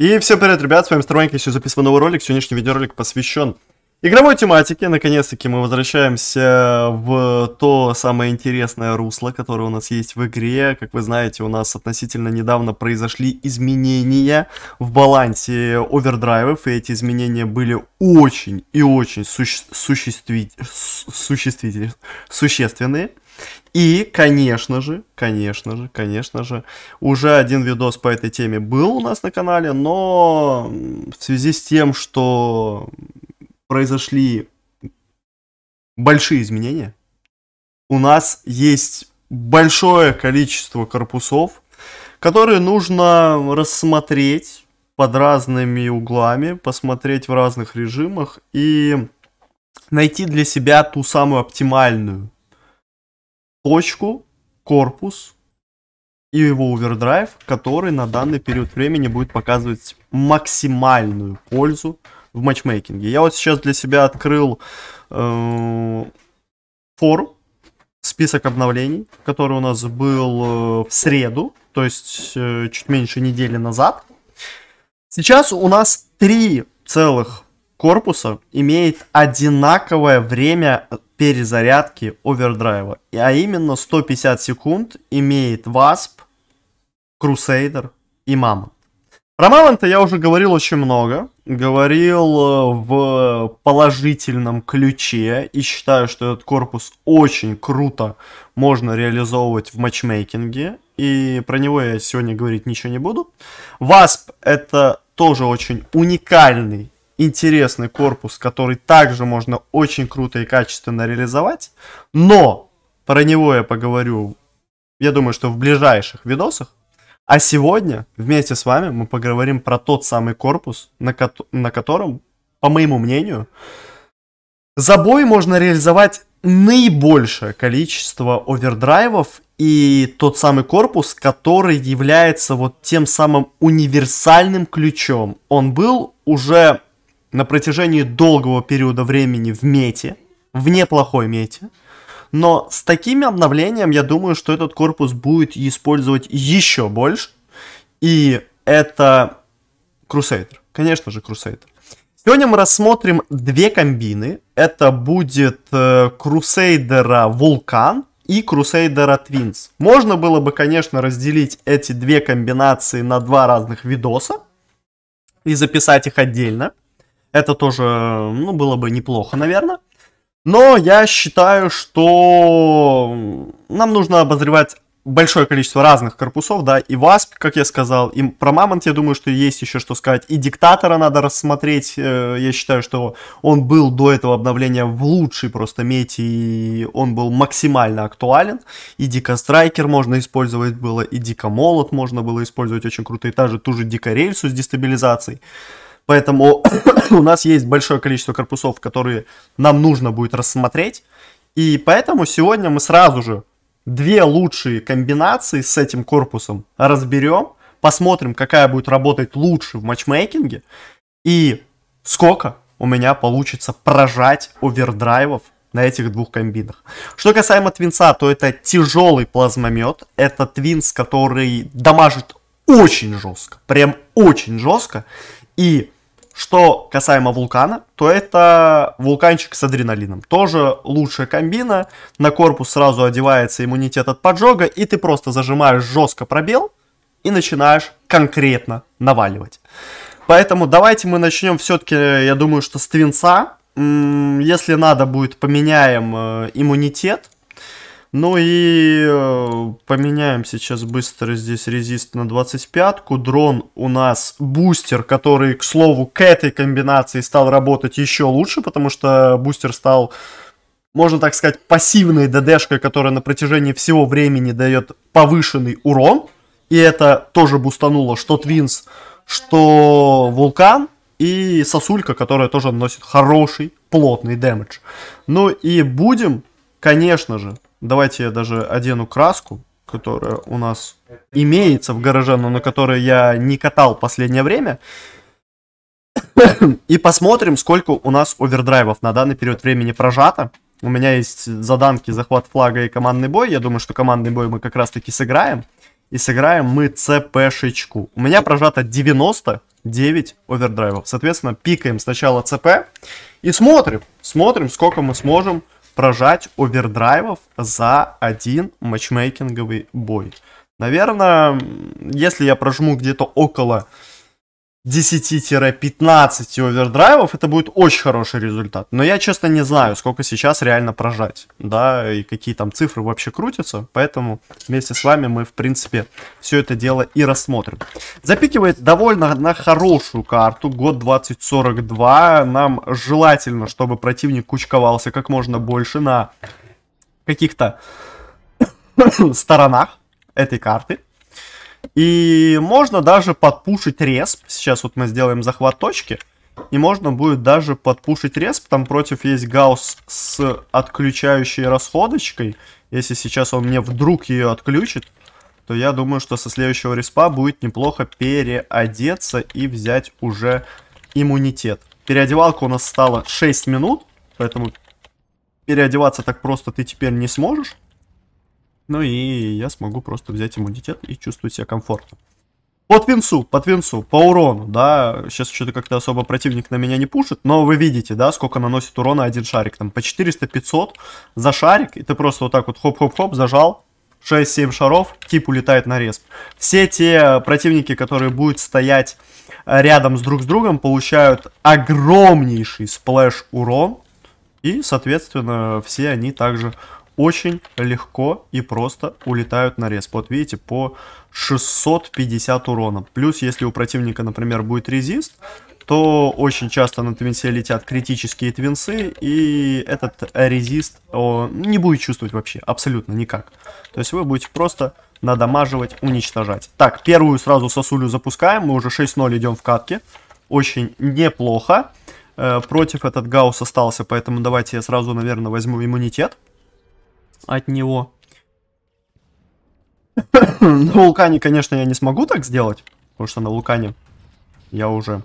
И всем привет, ребят, с вами Строманька, еще записываю новый ролик. Сегодняшний видеоролик посвящен Игровой тематики, наконец-таки мы возвращаемся в то самое интересное русло, которое у нас есть в игре. Как вы знаете, у нас относительно недавно произошли изменения в балансе овердрайвов, и эти изменения были очень и очень суще существить, существенные. И, конечно же, конечно же, конечно же, уже один видос по этой теме был у нас на канале, но в связи с тем, что произошли большие изменения. У нас есть большое количество корпусов, которые нужно рассмотреть под разными углами, посмотреть в разных режимах и найти для себя ту самую оптимальную точку, корпус и его овердрайв, который на данный период времени будет показывать максимальную пользу в матчмейкинге. Я вот сейчас для себя открыл э, фор список обновлений, который у нас был э, в среду, то есть э, чуть меньше недели назад. Сейчас у нас три целых корпуса имеет одинаковое время перезарядки овердрайва, а именно 150 секунд имеет ВАСП, Крусейдер и Мама. Про Маланта я уже говорил очень много. Говорил э, в положительном ключе и считаю, что этот корпус очень круто можно реализовывать в матчмейкинге. И про него я сегодня говорить ничего не буду. Васп это тоже очень уникальный, интересный корпус, который также можно очень круто и качественно реализовать. Но про него я поговорю, я думаю, что в ближайших видосах. А сегодня вместе с вами мы поговорим про тот самый корпус, на, ко- на котором, по моему мнению, за можно реализовать наибольшее количество овердрайвов и тот самый корпус, который является вот тем самым универсальным ключом. Он был уже на протяжении долгого периода времени в мете, в неплохой мете – но с такими обновлениями я думаю, что этот корпус будет использовать еще больше, и это Crusader, конечно же Crusader. Сегодня мы рассмотрим две комбины, это будет э, Вулкан и Crusader Twins. Можно было бы, конечно, разделить эти две комбинации на два разных видоса и записать их отдельно. Это тоже, ну, было бы неплохо, наверное. Но я считаю, что нам нужно обозревать большое количество разных корпусов, да, и ВАСП, как я сказал, и про Мамонт, я думаю, что есть еще что сказать, и Диктатора надо рассмотреть, э, я считаю, что он был до этого обновления в лучшей просто мете, и он был максимально актуален, и Дико Страйкер можно использовать было, и Дико Молот можно было использовать очень круто, и та же, ту же Дико Рельсу с дестабилизацией, Поэтому у нас есть большое количество корпусов, которые нам нужно будет рассмотреть. И поэтому сегодня мы сразу же две лучшие комбинации с этим корпусом разберем, посмотрим, какая будет работать лучше в матчмейкинге и сколько у меня получится прожать овердрайвов на этих двух комбинах. Что касаемо твинса, то это тяжелый плазмомет. Это твинс, который дамажит очень жестко. Прям очень жестко. И что касаемо вулкана, то это вулканчик с адреналином. Тоже лучшая комбина. На корпус сразу одевается иммунитет от поджога, и ты просто зажимаешь жестко пробел и начинаешь конкретно наваливать. Поэтому давайте мы начнем все-таки, я думаю, что с твинца. Если надо будет, поменяем э, иммунитет ну и э, поменяем сейчас быстро здесь резист на 25-ку. Дрон у нас бустер, который, к слову, к этой комбинации стал работать еще лучше, потому что бустер стал, можно так сказать, пассивной ДДшкой, которая на протяжении всего времени дает повышенный урон. И это тоже бустануло что Твинс, что Вулкан и сосулька, которая тоже наносит хороший плотный дэмэдж. Ну и будем, конечно же, Давайте я даже одену краску, которая у нас имеется в гараже, но на которой я не катал последнее время. И посмотрим, сколько у нас овердрайвов на данный период времени прожато. У меня есть заданки захват флага и командный бой. Я думаю, что командный бой мы как раз таки сыграем. И сыграем мы ЦП-шечку. У меня прожато 99 овердрайвов. Соответственно, пикаем сначала ЦП и смотрим, смотрим, сколько мы сможем прожать овердрайвов за один матчмейкинговый бой. Наверное, если я прожму где-то около 10-15 овердрайвов, это будет очень хороший результат. Но я, честно, не знаю, сколько сейчас реально прожать, да, и какие там цифры вообще крутятся, поэтому вместе с вами мы, в принципе, все это дело и рассмотрим. Запикивает довольно на хорошую карту, год 2042, нам желательно, чтобы противник кучковался как можно больше на каких-то сторонах этой карты, и можно даже подпушить респ. Сейчас вот мы сделаем захват точки. И можно будет даже подпушить респ. Там против есть гаусс с отключающей расходочкой. Если сейчас он мне вдруг ее отключит, то я думаю, что со следующего респа будет неплохо переодеться и взять уже иммунитет. Переодевалка у нас стала 6 минут, поэтому переодеваться так просто ты теперь не сможешь. Ну и я смогу просто взять иммунитет и чувствовать себя комфортно. По твинсу, по твинсу, по урону, да, сейчас что-то как-то особо противник на меня не пушит, но вы видите, да, сколько наносит урона один шарик, там по 400-500 за шарик, и ты просто вот так вот хоп-хоп-хоп зажал, 6-7 шаров, тип улетает на респ. Все те противники, которые будут стоять э, рядом с друг с другом, получают огромнейший сплэш урон. И, соответственно, все они также очень легко и просто улетают на рез. Вот видите, по 650 урона. Плюс, если у противника, например, будет резист, то очень часто на твинсе летят критические твинсы, и этот резист не будет чувствовать вообще, абсолютно никак. То есть вы будете просто надамаживать, уничтожать. Так, первую сразу сосулю запускаем, мы уже 6-0 идем в катке. Очень неплохо. Э, против этот Гаус остался, поэтому давайте я сразу, наверное, возьму иммунитет от него. на вулкане, конечно, я не смогу так сделать, потому что на вулкане я уже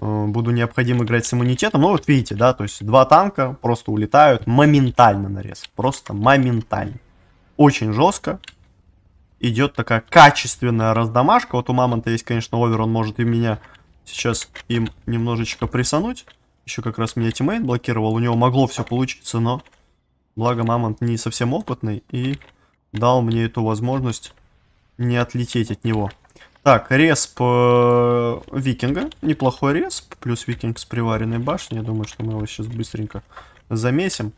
э, буду необходим играть с иммунитетом. Но ну, вот видите, да, то есть два танка просто улетают моментально нарез. Просто моментально. Очень жестко. Идет такая качественная раздамашка Вот у Мамонта есть, конечно, овер, он может и меня сейчас им немножечко присануть. Еще как раз меня тиммейт блокировал, у него могло все получиться, но Благо Мамонт не совсем опытный и дал мне эту возможность не отлететь от него. Так, респ э, викинга. Неплохой респ. Плюс викинг с приваренной башней. Я думаю, что мы его сейчас быстренько замесим.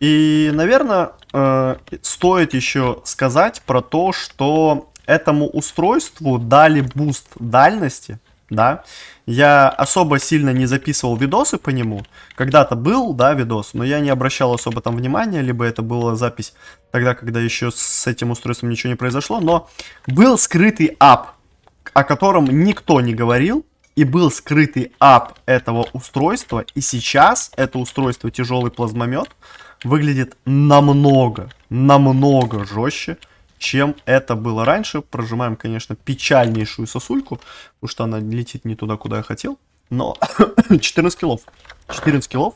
И, наверное, э, стоит еще сказать про то, что этому устройству дали буст дальности да, я особо сильно не записывал видосы по нему, когда-то был, да, видос, но я не обращал особо там внимания, либо это была запись тогда, когда еще с этим устройством ничего не произошло, но был скрытый ап, о котором никто не говорил, и был скрытый ап этого устройства, и сейчас это устройство тяжелый плазмомет выглядит намного, намного жестче, чем это было раньше. Прожимаем, конечно, печальнейшую сосульку, потому что она летит не туда, куда я хотел. Но 14 килов. 14 килов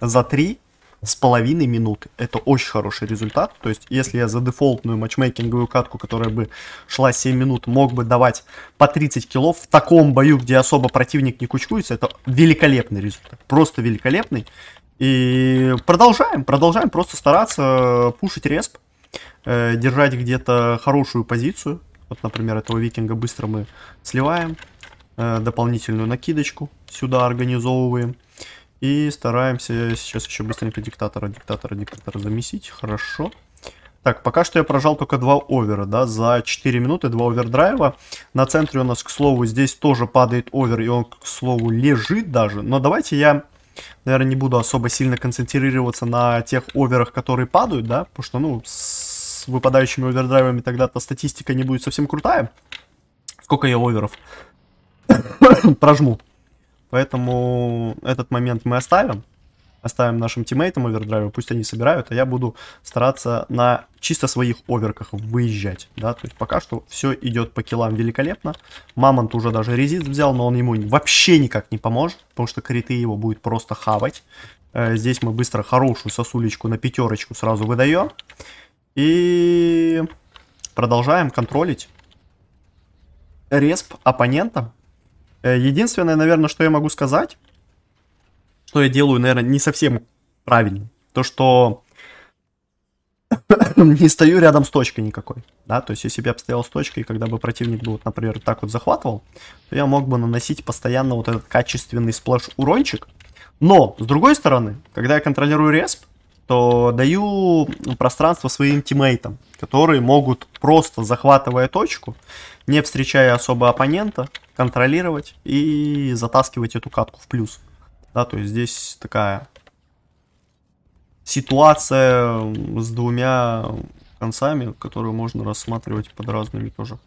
за 3 с половиной минуты. Это очень хороший результат. То есть, если я за дефолтную матчмейкинговую катку, которая бы шла 7 минут, мог бы давать по 30 килов в таком бою, где особо противник не кучкуется, это великолепный результат. Просто великолепный. И продолжаем, продолжаем просто стараться пушить респ э, держать где-то хорошую позицию. Вот, например, этого викинга быстро мы сливаем. Э, дополнительную накидочку сюда организовываем. И стараемся сейчас еще быстренько диктатора, диктатора, диктатора замесить. Хорошо. Так, пока что я прожал только два овера, да, за 4 минуты, два овердрайва. На центре у нас, к слову, здесь тоже падает овер, и он, к слову, лежит даже. Но давайте я, наверное, не буду особо сильно концентрироваться на тех оверах, которые падают, да, потому что, ну, с выпадающими овердрайвами тогда-то статистика не будет совсем крутая. Сколько я оверов прожму. Поэтому этот момент мы оставим. Оставим нашим тиммейтам овердрайвы, пусть они собирают, а я буду стараться на чисто своих оверках выезжать. Да? То есть пока что все идет по килам великолепно. Мамонт уже даже резист взял, но он ему вообще никак не поможет, потому что криты его будет просто хавать. Э, здесь мы быстро хорошую сосулечку на пятерочку сразу выдаем. И продолжаем контролить респ оппонента. Э, единственное, наверное, что я могу сказать, что я делаю, наверное, не совсем правильно, то, что не стою рядом с точкой никакой, да, то есть если бы я стоял с точкой, когда бы противник был, например, так вот захватывал, то я мог бы наносить постоянно вот этот качественный сплэш-урончик, но, с другой стороны, когда я контролирую респ, что даю пространство своим тиммейтам, которые могут просто захватывая точку, не встречая особо оппонента, контролировать и затаскивать эту катку в плюс. Да, то есть здесь такая ситуация с двумя концами, которую можно рассматривать под разными тоже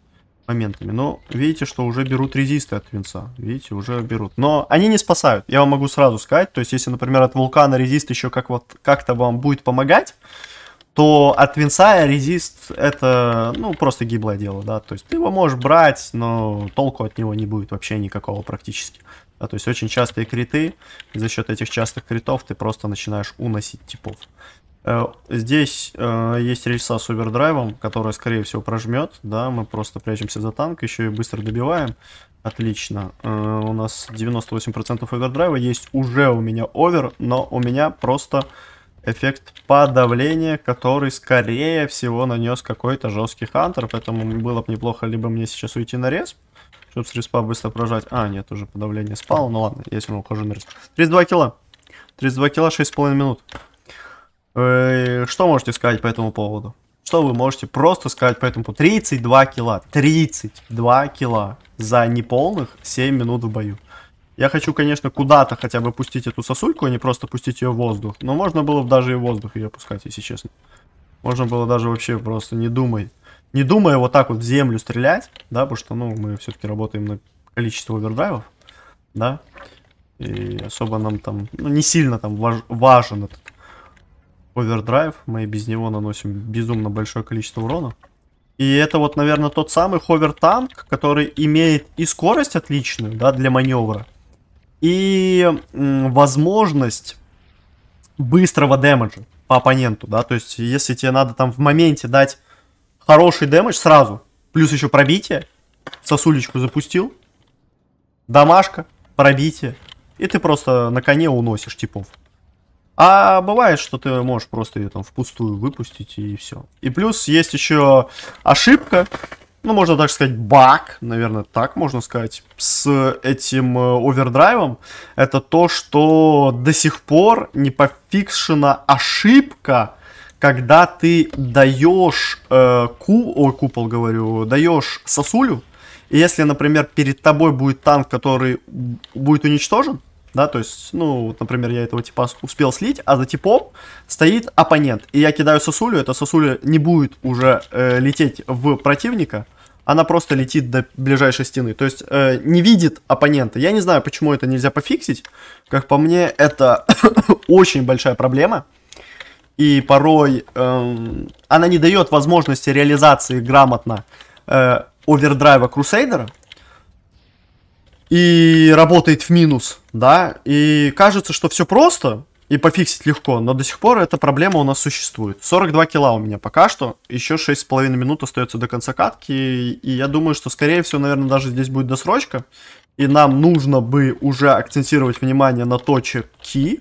моментами. Но видите, что уже берут резисты от винца. Видите, уже берут. Но они не спасают, я вам могу сразу сказать. То есть, если, например, от вулкана резист еще как вот как-то вам будет помогать, то от винца резист это, ну, просто гиблое дело, да. То есть, ты его можешь брать, но толку от него не будет вообще никакого практически. Да, то есть, очень частые криты, и за счет этих частых критов ты просто начинаешь уносить типов. Э, здесь э, есть рельса с овердрайвом, которая, скорее всего, прожмет. Да, мы просто прячемся за танк, еще и быстро добиваем. Отлично. Э, у нас 98% овердрайва есть. Уже у меня овер, но у меня просто эффект подавления, который, скорее всего, нанес какой-то жесткий хантер. Поэтому было бы неплохо либо мне сейчас уйти на респ, чтобы с респа быстро прожать. А, нет, уже подавление спало. Ну ладно, я все равно ухожу на респ. 32 кило. 32 кило, 6,5 минут. Э, что можете сказать по этому поводу? Что вы можете просто сказать по этому поводу? 32 килла. 32 килла за неполных 7 минут в бою. Я хочу, конечно, куда-то хотя бы пустить эту сосульку, а не просто пустить ее в воздух. Но можно было бы даже и в воздух ее пускать, если честно. Можно было даже вообще просто не думай. Не думая вот так вот в землю стрелять, да, потому что, ну, мы все-таки работаем на количество овердрайвов, да. И особо нам там, ну, не сильно там важ важен этот овердрайв. Мы без него наносим безумно большое количество урона. И это вот, наверное, тот самый ховер-танк, который имеет и скорость отличную, да, для маневра, и возможность быстрого дэмэджа по оппоненту, да, то есть если тебе надо там в моменте дать хороший дэмэдж сразу, плюс еще пробитие, сосулечку запустил, домашка, пробитие, и ты просто на коне уносишь типов. А бывает, что ты можешь просто ее там впустую выпустить и все. И плюс есть еще ошибка, ну, можно так сказать, баг, наверное, так можно сказать, с этим э, овердрайвом, это то, что до сих пор не пофикшена ошибка, когда ты даешь э, ку, ой, купол говорю, даешь сосулю, и если, например, перед тобой будет танк, который будет уничтожен, да, то есть, ну, вот, например, я этого типа успел слить, а за типом стоит оппонент, и я кидаю сосулю, эта сосуля не будет уже э, лететь в противника, она просто летит до ближайшей стены, то есть э, не видит оппонента. Я не знаю, почему это нельзя пофиксить, как по мне, это очень большая проблема, и порой эм, она не дает возможности реализации грамотно э, овердрайва Крусейдера, и работает в минус, да, и кажется, что все просто, и пофиксить легко, но до сих пор эта проблема у нас существует. 42 кила у меня пока что, еще 6,5 минут остается до конца катки, и я думаю, что скорее всего, наверное, даже здесь будет досрочка, и нам нужно бы уже акцентировать внимание на точек ки,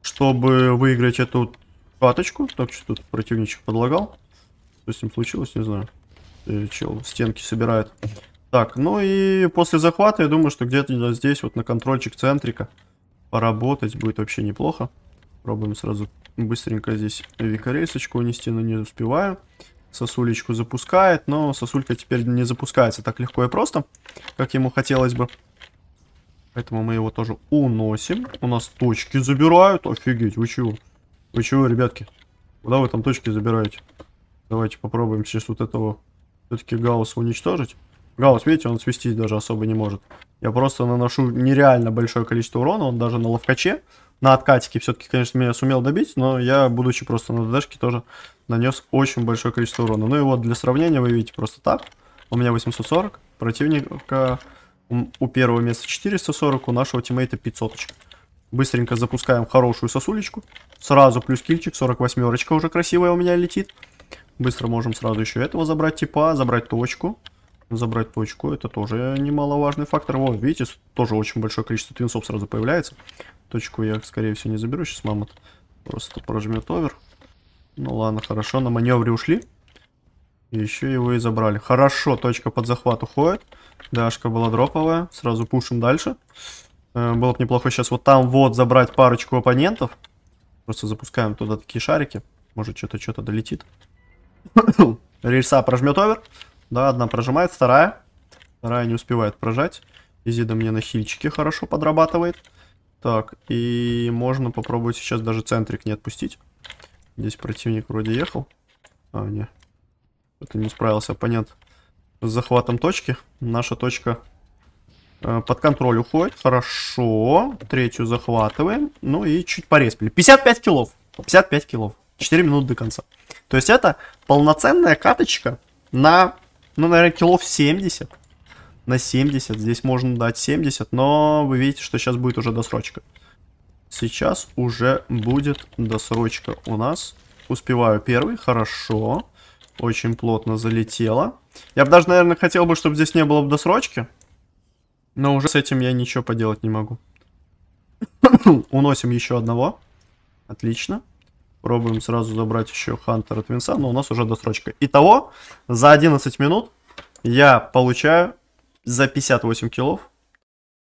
чтобы выиграть эту каточку. Так, что тут противничек подлагал? Что с ним случилось, не знаю. Э, Чел стенки собирает. Так, ну и после захвата, я думаю, что где-то здесь вот на контрольчик центрика поработать будет вообще неплохо. Пробуем сразу быстренько здесь викорейсочку унести, но не успеваю. Сосулечку запускает, но сосулька теперь не запускается так легко и просто, как ему хотелось бы. Поэтому мы его тоже уносим. У нас точки забирают. Офигеть, вы чего? Вы чего, ребятки? Куда вы там точки забираете? Давайте попробуем сейчас вот этого все-таки Гаусса уничтожить. Гаус, видите, он свистить даже особо не может. Я просто наношу нереально большое количество урона, он даже на ловкаче, на откатике все-таки, конечно, меня сумел добить, но я, будучи просто на ДДшке, тоже нанес очень большое количество урона. Ну и вот для сравнения, вы видите, просто так, у меня 840, противника у первого места 440, у нашего тиммейта 500. Быстренько запускаем хорошую сосулечку, сразу плюс кильчик, 48-очка уже красивая у меня летит. Быстро можем сразу еще этого забрать типа, забрать точку забрать точку, это тоже немаловажный фактор. Вон, видите, тоже очень большое количество твинсов сразу появляется. Точку я, скорее всего, не заберу, сейчас мамот просто прожмет овер. Ну ладно, хорошо, на маневре ушли. еще его и забрали. Хорошо, точка под захват уходит. Дашка была дроповая, сразу пушим дальше. Э, было бы неплохо сейчас вот там вот забрать парочку оппонентов. Просто запускаем туда такие шарики. Может, что-то что-то долетит. Рельса прожмет овер. Да, одна прожимает, вторая. Вторая не успевает прожать. Изида мне на хильчике хорошо подрабатывает. Так, и можно попробовать сейчас даже центрик не отпустить. Здесь противник вроде ехал. А, нет. Это не справился оппонент с захватом точки. Наша точка э, под контроль уходит. Хорошо. Третью захватываем. Ну и чуть пореспили. 55 килов. 55 килов. 4 минуты до конца. То есть это полноценная каточка на ну, наверное, килов 70. На 70. Здесь можно дать 70, но вы видите, что сейчас будет уже досрочка. Сейчас уже будет досрочка у нас. Успеваю первый, хорошо. Очень плотно залетело. Я бы даже, наверное, хотел бы, чтобы здесь не было досрочки. Но уже с этим я ничего поделать не могу. Уносим еще одного. Отлично. Пробуем сразу забрать еще Хантер от Винса, но у нас уже досрочка. Итого, за 11 минут я получаю за 58 килов,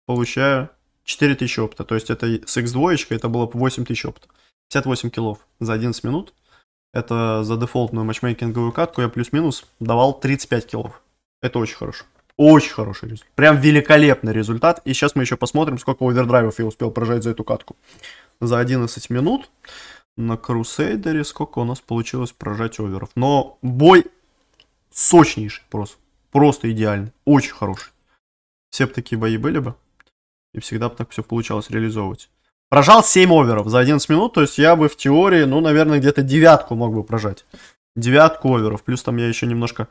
получаю 4000 опыта. То есть это с X2, это было 8000 опыта. 58 килов за 11 минут. Это за дефолтную матчмейкинговую катку я плюс-минус давал 35 килов. Это очень хорошо. Очень хороший результат. Прям великолепный результат. И сейчас мы еще посмотрим, сколько овердрайвов я успел прожать за эту катку. За 11 минут на Крусейдере. Сколько у нас получилось прожать оверов. Но бой сочнейший просто. Просто идеальный. Очень хороший. Все бы такие бои были бы. И всегда бы так все получалось реализовывать. Прожал 7 оверов за 11 минут. То есть я бы в теории, ну, наверное, где-то девятку мог бы прожать. Девятку оверов. Плюс там я еще немножко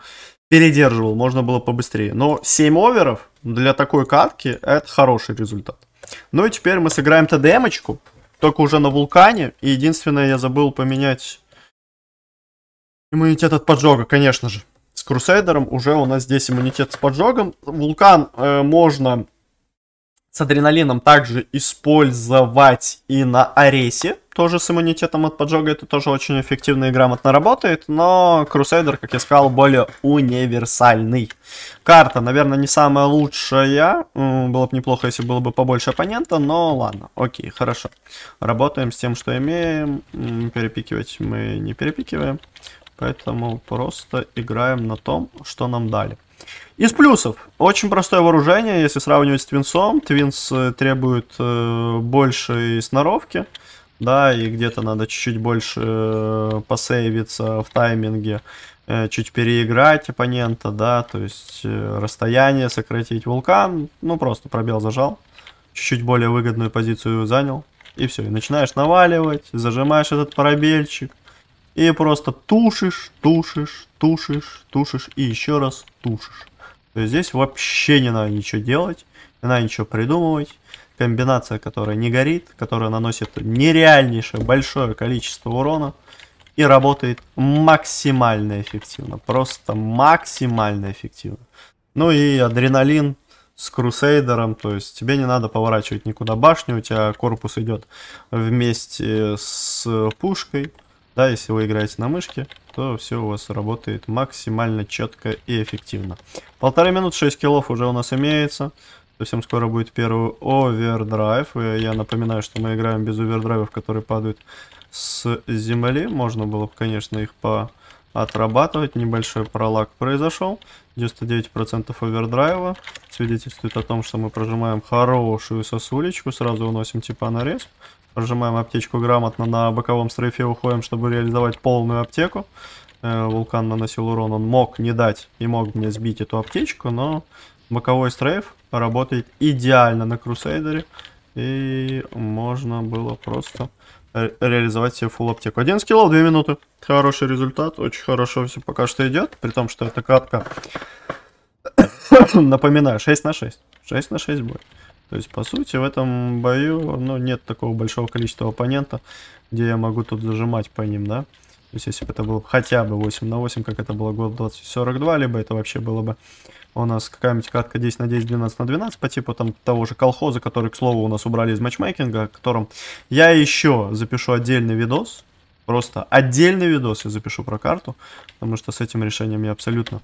передерживал. Можно было побыстрее. Но 7 оверов для такой катки это хороший результат. Ну и теперь мы сыграем ТДМочку. Только уже на вулкане. И единственное, я забыл поменять иммунитет от поджога, конечно же. С Крусейдером уже у нас здесь иммунитет с поджогом. Вулкан э, можно с адреналином также использовать и на аресе, тоже с иммунитетом от поджога, это тоже очень эффективно и грамотно работает, но Crusader, как я сказал, более универсальный. Карта, наверное, не самая лучшая, было бы неплохо, если было бы побольше оппонента, но ладно, окей, хорошо. Работаем с тем, что имеем, перепикивать мы не перепикиваем, поэтому просто играем на том, что нам дали. Из плюсов. Очень простое вооружение, если сравнивать с Твинсом. Твинс э, требует э, большей сноровки, да, и где-то надо чуть-чуть больше э, посейвиться в тайминге, э, чуть переиграть оппонента, да, то есть э, расстояние сократить вулкан, ну просто пробел зажал, чуть-чуть более выгодную позицию занял, и все, и начинаешь наваливать, зажимаешь этот парабельчик, и просто тушишь, тушишь, тушишь, тушишь и еще раз тушишь. То есть здесь вообще не надо ничего делать, не надо ничего придумывать. Комбинация, которая не горит, которая наносит нереальнейшее большое количество урона и работает максимально эффективно. Просто максимально эффективно. Ну и адреналин с крусейдером, то есть тебе не надо поворачивать никуда башню, у тебя корпус идет вместе с пушкой. Да, если вы играете на мышке, то все у вас работает максимально четко и эффективно. Полторы минут 6 киллов уже у нас имеется. Совсем скоро будет первый овердрайв. Э, я напоминаю, что мы играем без овердрайвов, которые падают с земли. Можно было бы, конечно, их по отрабатывать. Небольшой пролаг произошел. 99% овердрайва. Свидетельствует о том, что мы прожимаем хорошую сосулечку. Сразу уносим типа на респ. Прожимаем аптечку грамотно на боковом стрейфе, уходим, чтобы реализовать полную аптеку. Э, вулкан наносил урон, он мог не дать и мог мне сбить эту аптечку, но боковой стрейф работает идеально на Крусейдере. И можно было просто ре э, реализовать себе фул аптеку. Один скиллов, две минуты. Хороший результат, очень хорошо все пока что идет, при том, что это катка, напоминаю, 6 на 6. 6 на 6 будет. То есть, по сути, в этом бою ну, нет такого большого количества оппонента, где я могу тут зажимать по ним, да. То есть, если бы это было хотя бы 8 на 8, как это было год 2042, либо это вообще было бы у нас какая-нибудь катка 10 на 10, 12 на 12, по типу там того же колхоза, который, к слову, у нас убрали из матчмейкинга, о котором я еще запишу отдельный видос, просто отдельный видос я запишу про карту, потому что с этим решением я абсолютно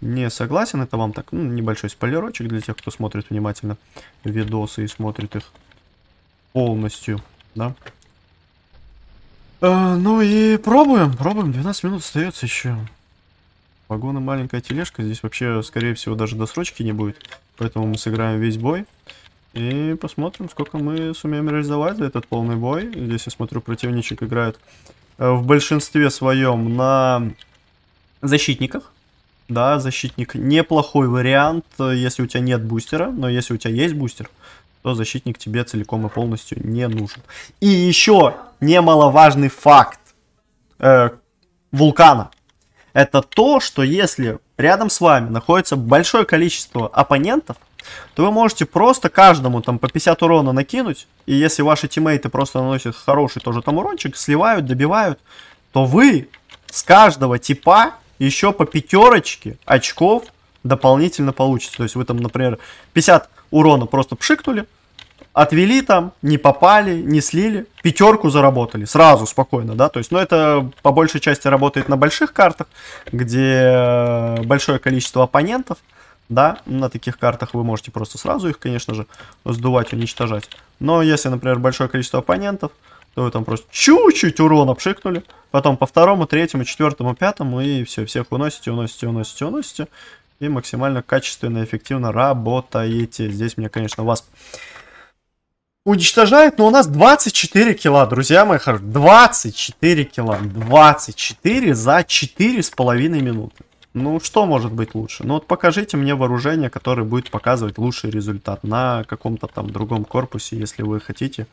не согласен, это вам так, ну, небольшой спойлерочек для тех, кто смотрит внимательно видосы и смотрит их полностью, да. Э, ну и пробуем, пробуем, 12 минут остается еще. Вагона маленькая тележка, здесь вообще, скорее всего, даже досрочки не будет, поэтому мы сыграем весь бой. И посмотрим, сколько мы сумеем реализовать за этот полный бой. Здесь я смотрю, противничек играет э, в большинстве своем на защитниках. Да, защитник неплохой вариант, э, если у тебя нет бустера, но если у тебя есть бустер, то защитник тебе целиком и полностью не нужен. И еще немаловажный факт э, вулкана. Это то, что если рядом с вами находится большое количество оппонентов, то вы можете просто каждому там по 50 урона накинуть, и если ваши тиммейты просто наносят хороший тоже там урончик, сливают, добивают, то вы с каждого типа еще по пятерочке очков дополнительно получится, То есть вы там, например, 50 урона просто пшикнули, отвели там, не попали, не слили, пятерку заработали сразу спокойно, да, то есть, но ну, это по большей части работает на больших картах, где э, большое количество оппонентов, да, на таких картах вы можете просто сразу их, конечно же, сдувать, уничтожать. Но если, например, большое количество оппонентов, то ну, вы там просто чуть-чуть урона пшикнули, потом по второму, третьему, четвертому, пятому, и все, всех уносите, уносите, уносите, уносите, и максимально качественно и эффективно работаете. Здесь мне, конечно, вас уничтожает, но у нас 24 килла, друзья мои хорошие, 24 килла, 24 за 4,5 минуты. Ну, что может быть лучше? Ну, вот покажите мне вооружение, которое будет показывать лучший результат на каком-то там другом корпусе, если вы хотите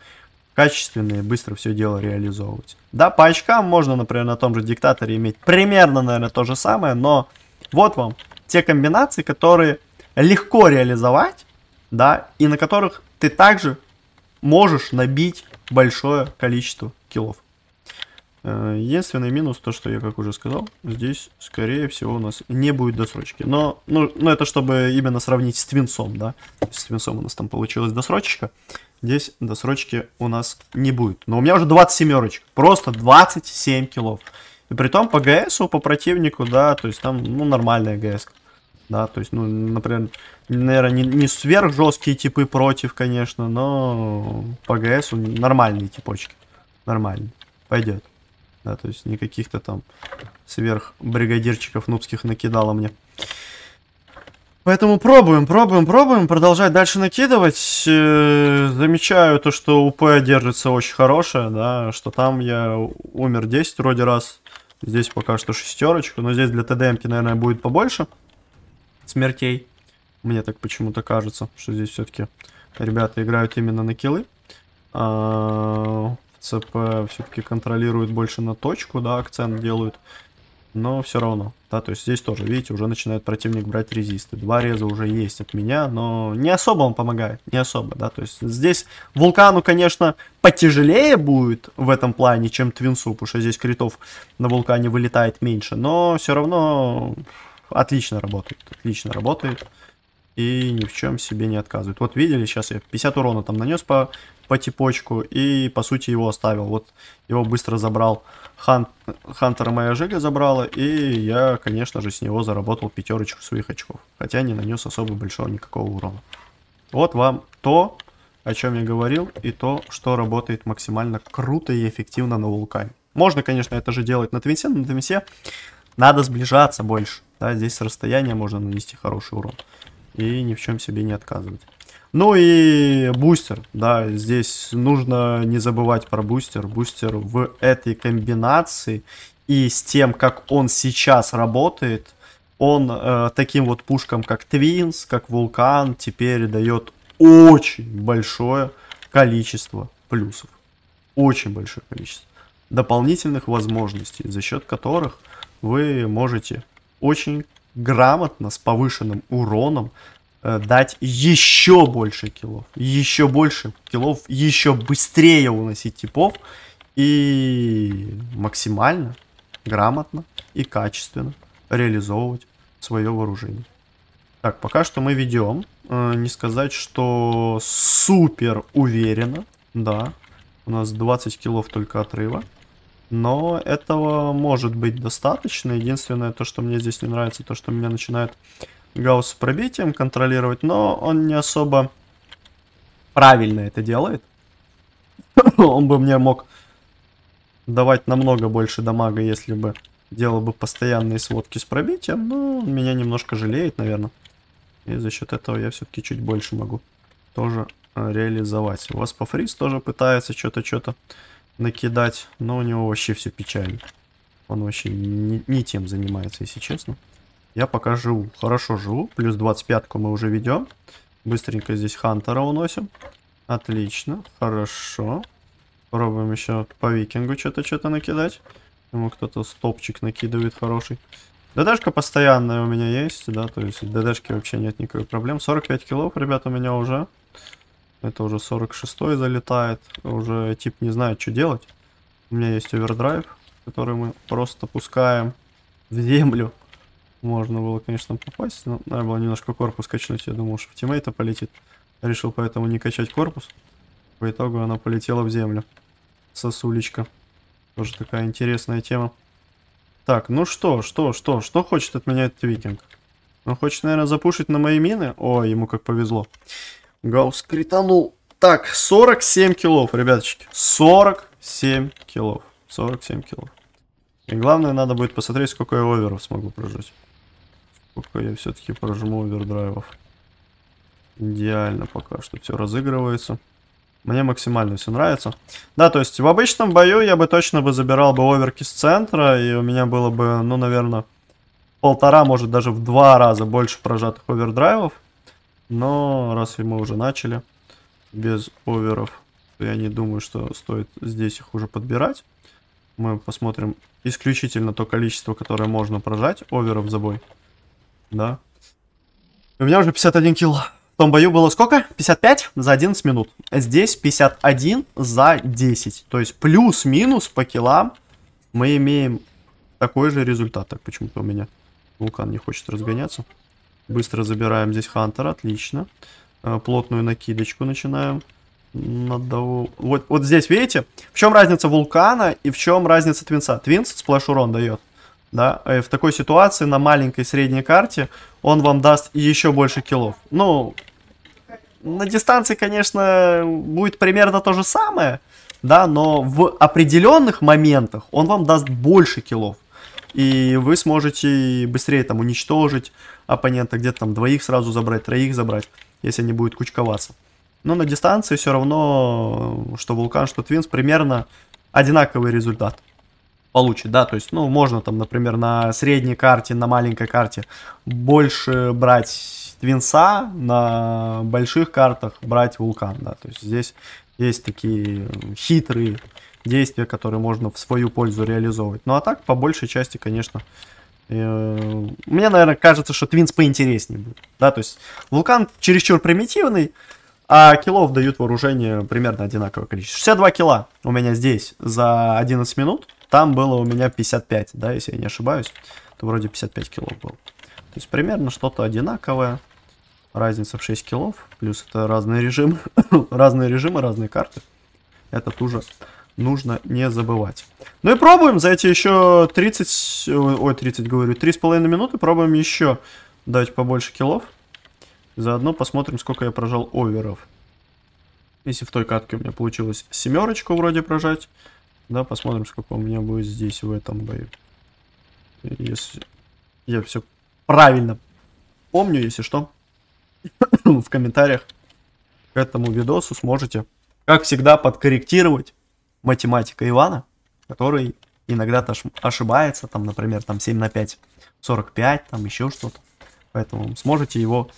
качественно и быстро все дело реализовывать. Да, по очкам можно, например, на том же диктаторе иметь примерно, наверное, то же самое, но вот вам те комбинации, которые легко реализовать, да, и на которых ты также можешь набить большое количество киллов. Э, единственный минус, то что я как уже сказал, здесь скорее всего у нас не будет досрочки. Но, ну, ну это чтобы именно сравнить с Твинсом, да. С Твинсом у нас там получилась досрочка. Здесь досрочки у нас не будет. Но у меня уже 20 семерочек. Просто 27 килов. И при том по ГСу, по противнику, да, то есть там, ну, нормальная ГС. Да, то есть, ну, например, наверное, не, не сверх жесткие типы против, конечно, но по ГСу нормальные типочки. Нормальные. Пойдет. Да, то есть никаких-то там сверх бригадирчиков нубских накидало мне. Поэтому пробуем, пробуем, пробуем, продолжать дальше накидывать. Э, замечаю то, что УП держится очень хорошее, да, что там я умер 10 вроде раз. Здесь пока что шестерочку, но здесь для ТДМки, наверное, будет побольше смертей. Мне так почему-то кажется, что здесь все-таки ребята играют именно на килы, А, ЦП все-таки контролирует больше на точку, да, акцент делают но все равно. Да, то есть здесь тоже, видите, уже начинает противник брать резисты. Два реза уже есть от меня, но не особо он помогает, не особо, да. То есть здесь вулкану, конечно, потяжелее будет в этом плане, чем Твинсу, потому что здесь критов на вулкане вылетает меньше, но все равно отлично работает, отлично работает. И ни в чем себе не отказывает. Вот видели, сейчас я 50 урона там нанес по по типочку и, по сути, его оставил. Вот его быстро забрал Хан... Хантер моя Жига забрала, и я, конечно же, с него заработал пятерочку своих очков, хотя не нанес особо большого никакого урона. Вот вам то, о чем я говорил, и то, что работает максимально круто и эффективно на вулкане. Можно, конечно, это же делать на твинсе, но на твинсе надо сближаться больше. Да, здесь с расстояния можно нанести хороший урон. И ни в чем себе не отказывать. Ну и бустер, да, здесь нужно не забывать про бустер. Бустер в этой комбинации и с тем, как он сейчас работает, он э, таким вот пушкам, как Твинс, как Вулкан, теперь дает очень большое количество плюсов. Очень большое количество дополнительных возможностей, за счет которых вы можете очень грамотно, с повышенным уроном Э, дать еще больше киллов, еще больше киллов, еще быстрее уносить типов и максимально грамотно и качественно реализовывать свое вооружение. Так, пока что мы ведем. Э, не сказать, что супер уверенно. Да, у нас 20 киллов только отрыва. Но этого может быть достаточно. Единственное, то, что мне здесь не нравится, то, что меня начинает Гаус пробитием контролировать, но он не особо правильно это делает. он бы мне мог давать намного больше дамага, если бы делал бы постоянные сводки с пробитием, но он меня немножко жалеет, наверное. И за счет этого я все-таки чуть больше могу тоже э, реализовать. У вас по фриз тоже пытается что-то что-то накидать, но у него вообще все печально. Он вообще не, не тем занимается, если честно. Я пока живу. Хорошо живу. Плюс 25-ку мы уже ведем. Быстренько здесь Хантера уносим. Отлично. Хорошо. Пробуем еще по викингу что-то что-то накидать. Ему кто-то стопчик накидывает хороший. ДДшка постоянная у меня есть, да, то есть ДДшки вообще нет никакой проблем. 45 килов, ребят, у меня уже. Это уже 46 залетает. Уже тип не знает, что делать. У меня есть овердрайв, который мы просто пускаем в землю. Можно было, конечно, попасть, но надо было немножко корпус качнуть. Я думал, что в тиммейта полетит. Решил поэтому не качать корпус. По итогу она полетела в землю. Сосулечка. Тоже такая интересная тема. Так, ну что, что, что, что хочет от меня этот викинг? Он хочет, наверное, запушить на мои мины. О, ему как повезло. Гаус кританул. Так, 47 килов, ребяточки. 47 килов. 47 килов. И главное, надо будет посмотреть, сколько я оверов смогу прожить. Пока я все-таки прожму овердрайвов. Идеально пока что все разыгрывается. Мне максимально все нравится. Да, то есть в обычном бою я бы точно бы забирал бы оверки с центра, и у меня было бы, ну, наверное, полтора, может, даже в два раза больше прожатых овердрайвов. Но раз мы уже начали без оверов, то я не думаю, что стоит здесь их уже подбирать. Мы посмотрим исключительно то количество, которое можно прожать оверов за бой. Да. У меня уже 51 килл. В том бою было сколько? 55 за 11 минут. Здесь 51 за 10. То есть плюс-минус по киллам мы имеем такой же результат. Так, почему-то у меня вулкан не хочет разгоняться. Быстро забираем здесь Хантера, отлично. Э, плотную накидочку начинаем. Надо... Вот, вот здесь, видите? В чем разница вулкана и в чем разница твинса? Твинс сплэш урон дает да, э, в такой ситуации на маленькой средней карте он вам даст еще больше киллов. Ну, на дистанции, конечно, будет примерно то же самое, да, но в определенных моментах он вам даст больше киллов. И вы сможете быстрее там уничтожить оппонента, где-то там двоих сразу забрать, троих забрать, если они будут кучковаться. Но на дистанции все равно, что Вулкан, что Твинс, примерно одинаковый результат получит, да, то есть, ну, можно там, например, на средней карте, на маленькой карте больше брать Твинса, на больших картах брать Вулкан, да, то есть здесь есть такие хитрые действия, которые можно в свою пользу реализовывать. Ну, а так, по большей части, конечно, э, мне, наверное, кажется, что Твинс поинтереснее будет, да, то есть Вулкан чересчур примитивный, а килов дают вооружение примерно одинаковое количество. 62 кила у меня здесь за 11 минут. Там было у меня 55, да, если я не ошибаюсь. То вроде 55 килов был. То есть примерно что-то одинаковое. Разница в 6 килов. Плюс это разные режимы. разные режимы, разные карты. Это тоже нужно не забывать. Ну и пробуем за эти еще 30... Ой, 30 говорю. 3,5 минуты. Пробуем еще дать побольше килов. Заодно посмотрим, сколько я прожал оверов. Если в той катке у меня получилось семерочку вроде прожать, да, посмотрим, сколько у меня будет здесь, в этом бою. Если я все правильно помню, если что, в комментариях к этому видосу сможете, как всегда, подкорректировать математика Ивана, который иногда ошибается, там, например, там 7 на 5, 45, там еще что-то. Поэтому сможете его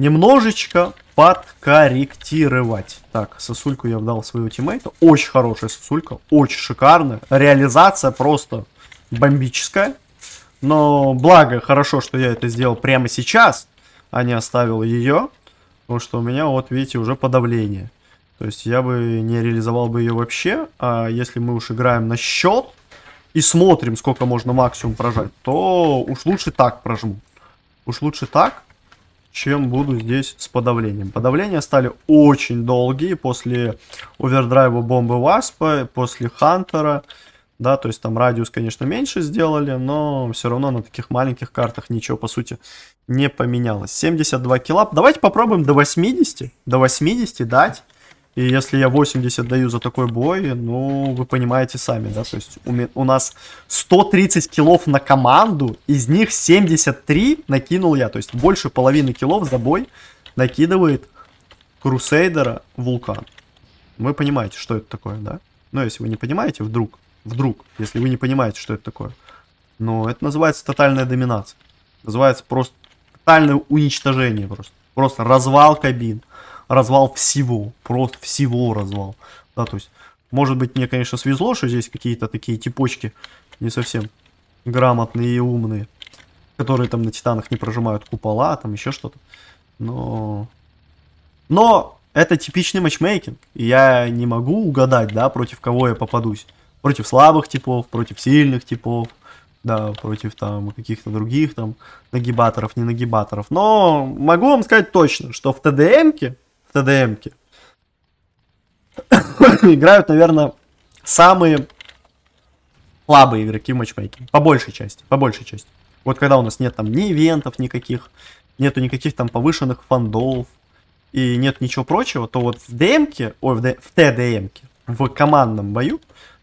немножечко подкорректировать. Так, сосульку я вдал своего тиммейта. Очень хорошая сосулька, очень шикарная. Реализация просто бомбическая. Но благо, хорошо, что я это сделал прямо сейчас, а не оставил ее. Потому что у меня, вот видите, уже подавление. То есть я бы не реализовал бы ее вообще. А если мы уж играем на счет и смотрим, сколько можно максимум прожать, то уж лучше так прожму. Уж лучше так, чем буду здесь с подавлением. Подавления стали очень долгие после овердрайва бомбы Васпа, после Хантера. Да, то есть там радиус, конечно, меньше сделали, но все равно на таких маленьких картах ничего, по сути, не поменялось. 72 килап. Давайте попробуем до 80, до 80 дать. И если я 80 даю за такой бой, ну, вы понимаете сами, да, то есть у, у нас 130 килов на команду, из них 73 накинул я, то есть больше половины килов за бой накидывает Крусейдера Вулкан. Вы понимаете, что это такое, да? Но ну, если вы не понимаете, вдруг, вдруг, если вы не понимаете, что это такое, но это называется тотальная доминация. Называется просто тотальное уничтожение просто. Просто развал кабин развал всего, просто всего развал. Да, то есть, может быть, мне, конечно, свезло, что здесь какие-то такие типочки не совсем грамотные и умные, которые там на Титанах не прожимают купола, там еще что-то. Но... Но это типичный матчмейкинг. И я не могу угадать, да, против кого я попадусь. Против слабых типов, против сильных типов, да, против там каких-то других там нагибаторов, не нагибаторов. Но могу вам сказать точно, что в ТДМке ТДМки. Играют, наверное, самые слабые игроки матчмейкинга. По большей части, по большей части. Вот когда у нас нет там ни ивентов никаких, нету никаких там повышенных фандов и нет ничего прочего, то вот в ДМке, ой, в, Д, в ТДМке, в командном бою,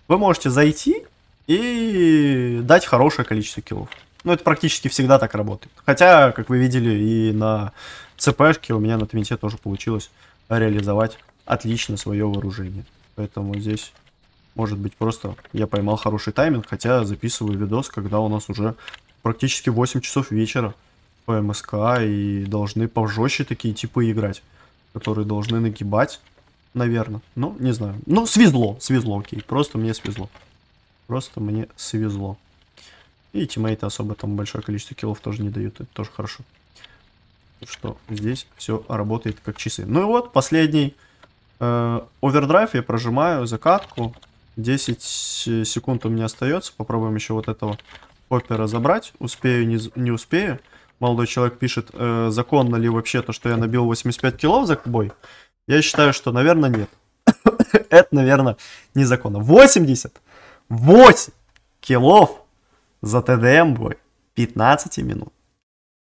вы можете зайти и дать хорошее количество киллов. Ну, это практически всегда так работает. Хотя, как вы видели и на ЦПшки у меня на Твинте тоже получилось реализовать отлично свое вооружение. Поэтому здесь может быть просто я поймал хороший тайминг, хотя записываю видос, когда у нас уже практически 8 часов вечера по МСК и должны пожестче такие типы играть, которые должны нагибать, наверное. Ну, не знаю. Ну, свезло, свезло, окей. Просто мне свезло. Просто мне свезло. И тиммейты особо там большое количество киллов тоже не дают, это тоже хорошо что здесь все работает как часы. Ну и вот последний э, овердрайв. Я прожимаю закатку. 10 секунд у меня остается. Попробуем еще вот этого опера забрать. Успею, не, не успею. Молодой человек пишет, э, законно ли вообще то, что я набил 85 килов за бой. Я считаю, что, наверное, нет. Это, наверное, незаконно. 80 88 килов за ТДМ бой 15 минут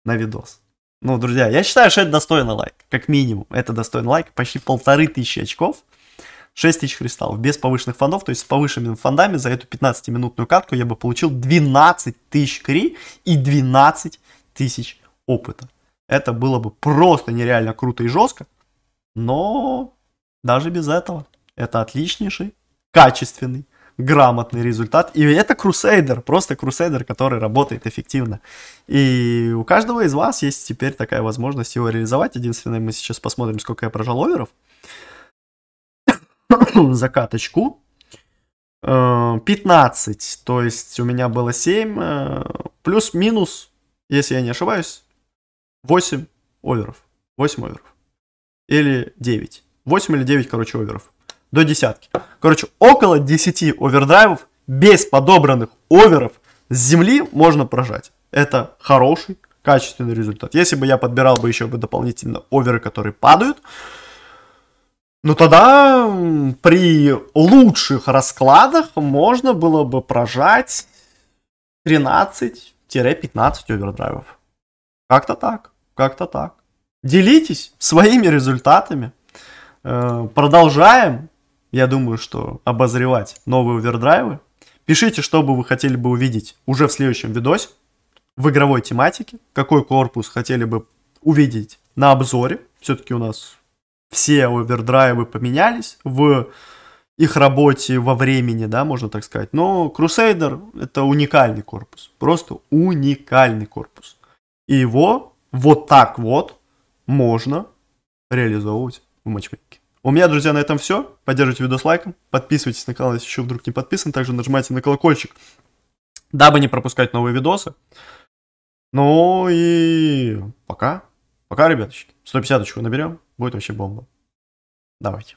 на видос. Ну, друзья, я считаю, что это достойно лайк. Как минимум, это достойно лайк. Почти полторы тысячи очков. 6 тысяч кристаллов. Без повышенных фондов, то есть с повышенными фондами за эту 15-минутную катку я бы получил 12 тысяч кри и 12 тысяч опыта. Это было бы просто нереально круто и жестко. Но даже без этого это отличнейший, качественный грамотный результат. И это крусейдер, просто крусейдер, который работает эффективно. И у каждого из вас есть теперь такая возможность его реализовать. Единственное, мы сейчас посмотрим, сколько я прожал оверов. Закаточку. 15, э, то есть у меня было 7, э, плюс-минус, если я не ошибаюсь, 8 оверов. 8 оверов. Или 9. 8 или 9, короче, оверов до десятки. Короче, около 10 овердрайвов без подобранных оверов с земли можно прожать. Это хороший, качественный результат. Если бы я подбирал бы еще бы дополнительно оверы, которые падают, ну тогда при лучших раскладах можно было бы прожать 13-15 овердрайвов. Как-то так, как-то так. Делитесь своими результатами. Э, продолжаем я думаю, что обозревать новые овердрайвы. Пишите, что бы вы хотели бы увидеть уже в следующем видосе в игровой тематике, какой корпус хотели бы увидеть на обзоре. Все-таки у нас все овердрайвы поменялись в их работе во времени, да, можно так сказать. Но Crusader это уникальный корпус, просто уникальный корпус. И его вот так вот можно реализовывать в матчмейке. У меня, друзья, на этом все. Поддерживайте видос лайком, подписывайтесь на канал, если еще вдруг не подписан, также нажимайте на колокольчик, дабы не пропускать новые видосы. Ну и пока. Пока, ребяточки. 150 очков наберем, будет вообще бомба. Давайте.